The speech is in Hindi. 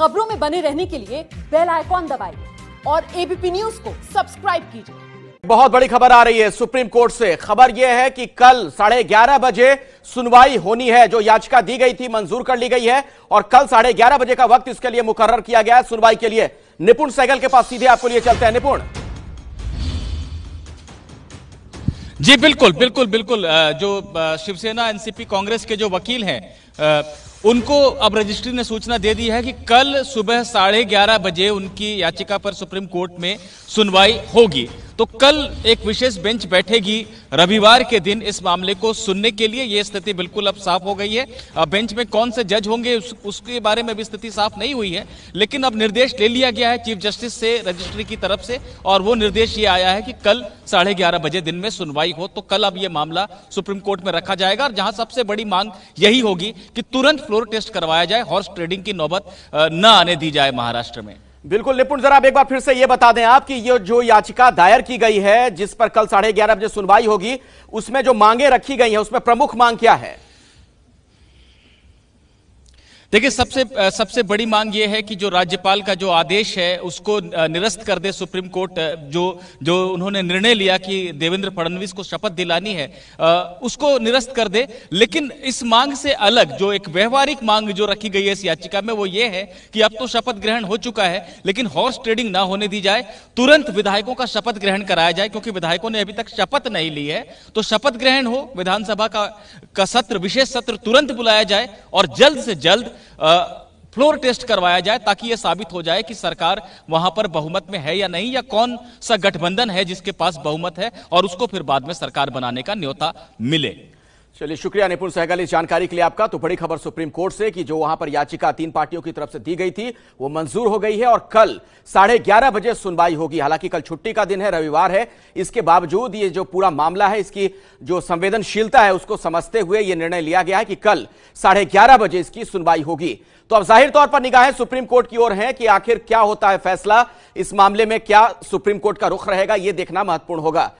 खबरों में बने रहने के लिए बेल आइकॉन दबाइए और एबीपी न्यूज को सब्सक्राइब कीजिए बहुत बड़ी खबर आ रही है सुप्रीम कोर्ट से खबर यह है कि कल साढ़े ग्यारह बजे सुनवाई होनी है जो याचिका दी गई थी मंजूर कर ली गई है और कल साढ़े ग्यारह बजे का वक्त इसके लिए मुकर्र किया गया है सुनवाई के लिए निपुण सैगल के पास सीधे आपको लिए चलते हैं निपुण जी बिल्कुल बिल्कुल बिल्कुल जो शिवसेना एनसीपी कांग्रेस के जो वकील हैं उनको अब रजिस्ट्री ने सूचना दे दी है कि कल सुबह साढ़े ग्यारह बजे उनकी याचिका पर सुप्रीम कोर्ट में सुनवाई होगी तो कल एक विशेष बेंच बैठेगी रविवार के दिन इस मामले को सुनने के लिए यह स्थिति बिल्कुल अब साफ हो गई है बेंच में कौन से जज होंगे उस, उसके बारे में भी स्थिति साफ नहीं हुई है लेकिन अब निर्देश ले लिया गया है चीफ जस्टिस से रजिस्ट्री की तरफ से और वो निर्देश ये आया है कि कल साढ़े ग्यारह बजे दिन में सुनवाई हो तो कल अब यह मामला सुप्रीम कोर्ट में रखा जाएगा और जहां सबसे बड़ी मांग यही होगी कि तुरंत फ्लोर टेस्ट करवाया जाए हॉर्स ट्रेडिंग की नौबत न आने दी जाए महाराष्ट्र में बिल्कुल निपुण जरा एक बार फिर से यह बता दें आप कि ये जो याचिका दायर की गई है जिस पर कल साढ़े ग्यारह बजे सुनवाई होगी उसमें जो मांगे रखी गई है उसमें प्रमुख मांग क्या है देखिए सबसे सबसे बड़ी मांग यह है कि जो राज्यपाल का जो आदेश है उसको निरस्त कर दे सुप्रीम कोर्ट जो जो उन्होंने निर्णय लिया कि देवेंद्र फडणवीस को शपथ दिलानी है उसको निरस्त कर दे लेकिन इस मांग से अलग जो एक व्यवहारिक मांग जो रखी गई है इस याचिका में वो ये है कि अब तो शपथ ग्रहण हो चुका है लेकिन हॉर्स ट्रेडिंग ना होने दी जाए तुरंत विधायकों का शपथ ग्रहण कराया जाए क्योंकि विधायकों ने अभी तक शपथ नहीं ली है तो शपथ ग्रहण हो विधानसभा का सत्र विशेष सत्र तुरंत बुलाया जाए और जल्द से जल्द फ्लोर टेस्ट करवाया जाए ताकि यह साबित हो जाए कि सरकार वहां पर बहुमत में है या नहीं या कौन सा गठबंधन है जिसके पास बहुमत है और उसको फिर बाद में सरकार बनाने का न्योता मिले चलिए शुक्रिया निपुण सहगल इस जानकारी के लिए आपका तो बड़ी खबर सुप्रीम कोर्ट से कि जो वहां पर याचिका तीन पार्टियों की तरफ से दी गई थी वो मंजूर हो गई है और कल साढ़े ग्यारह बजे सुनवाई होगी हालांकि कल छुट्टी का दिन है रविवार है इसके बावजूद ये जो पूरा मामला है इसकी जो संवेदनशीलता है उसको समझते हुए ये निर्णय लिया गया है कि कल साढ़े ग्यारह बजे इसकी सुनवाई होगी तो अब जाहिर तौर पर निगाहें सुप्रीम कोर्ट की ओर है कि आखिर क्या होता है फैसला इस मामले में क्या सुप्रीम कोर्ट का रुख रहेगा यह देखना महत्वपूर्ण होगा